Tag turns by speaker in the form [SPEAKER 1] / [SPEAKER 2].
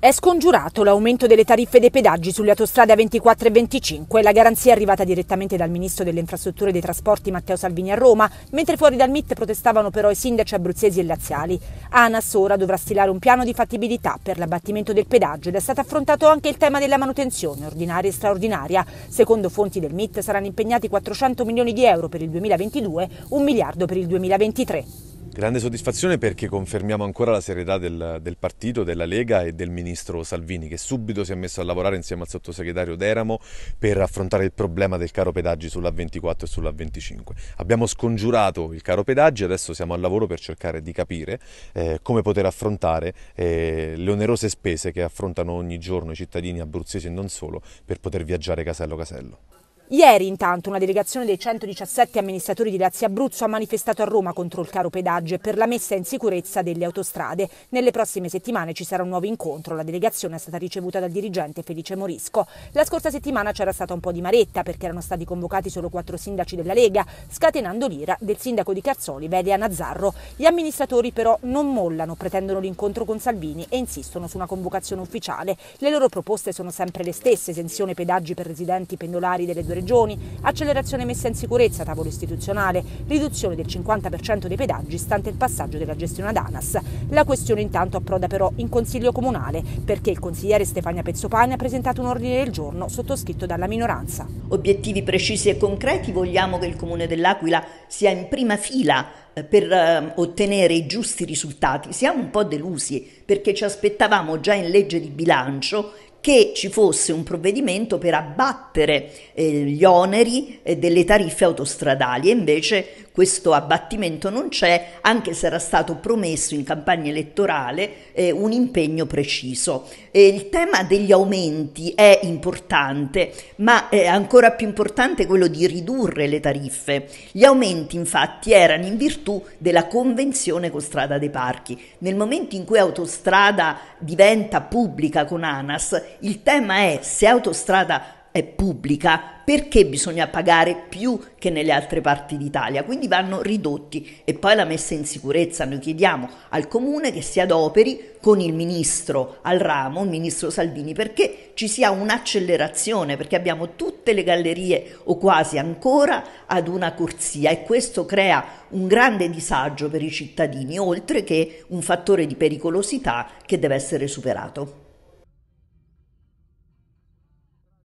[SPEAKER 1] È scongiurato l'aumento delle tariffe dei pedaggi sulle autostrade A24 e 25. La garanzia è arrivata direttamente dal ministro delle Infrastrutture e dei Trasporti Matteo Salvini a Roma, mentre fuori dal MIT protestavano però i sindaci abruzzesi e laziali. ANAS ora dovrà stilare un piano di fattibilità per l'abbattimento del pedaggio ed è stato affrontato anche il tema della manutenzione ordinaria e straordinaria. Secondo fonti del MIT saranno impegnati 400 milioni di euro per il 2022, un miliardo per il 2023.
[SPEAKER 2] Grande soddisfazione perché confermiamo ancora la serietà del, del, partito, della Lega e del ministro Salvini che subito si è messo a lavorare insieme al sottosegretario Deramo per affrontare il problema del caro pedaggi sulla 24 e sulla 25. Abbiamo scongiurato il caro pedaggi, adesso siamo al lavoro per cercare di capire eh, come poter affrontare eh, le onerose spese che affrontano ogni giorno i cittadini abruzzesi e non solo per poter viaggiare casello casello.
[SPEAKER 1] Ieri intanto una delegazione dei 117 amministratori di Lazio Abruzzo ha manifestato a Roma contro il caro pedaggio e per la messa in sicurezza delle autostrade. Nelle prossime settimane ci sarà un nuovo incontro, la delegazione è stata ricevuta dal dirigente Felice Morisco. La scorsa settimana c'era stata un po' di maretta perché erano stati convocati solo quattro sindaci della Lega, scatenando l'ira del sindaco di Cazzoli, Velia Nazzarro. Gli amministratori però non mollano, pretendono l'incontro con Salvini e insistono su una convocazione ufficiale. Le loro proposte sono sempre le stesse, esenzione pedaggi per residenti pendolari delle due prigioni, accelerazione messa in sicurezza, tavolo istituzionale, riduzione del 50% dei pedaggi stante il passaggio della gestione ad ANAS. La questione intanto approda però in Consiglio Comunale perché il consigliere Stefania Pezzopani ha presentato un ordine del giorno sottoscritto dalla minoranza.
[SPEAKER 3] Obiettivi precisi e concreti vogliamo che il Comune dell'Aquila sia in prima fila eh, per eh, ottenere i giusti risultati. Siamo un po' delusi perché ci aspettavamo già in legge di bilancio che ci fosse un provvedimento per abbattere eh, gli oneri eh, delle tariffe autostradali e invece questo abbattimento non c'è, anche se era stato promesso in campagna elettorale eh, un impegno preciso. E il tema degli aumenti è importante, ma è ancora più importante quello di ridurre le tariffe. Gli aumenti infatti erano in virtù della convenzione con Strada dei Parchi. Nel momento in cui Autostrada diventa pubblica con ANAS, il tema è se Autostrada è pubblica perché bisogna pagare più che nelle altre parti d'Italia, quindi vanno ridotti e poi la messa in sicurezza. Noi chiediamo al comune che si adoperi con il ministro al ramo, il ministro Salvini, perché ci sia un'accelerazione, perché abbiamo tutte le gallerie o quasi ancora ad una corsia e questo crea un grande disagio per i cittadini, oltre che un fattore di pericolosità che deve essere superato.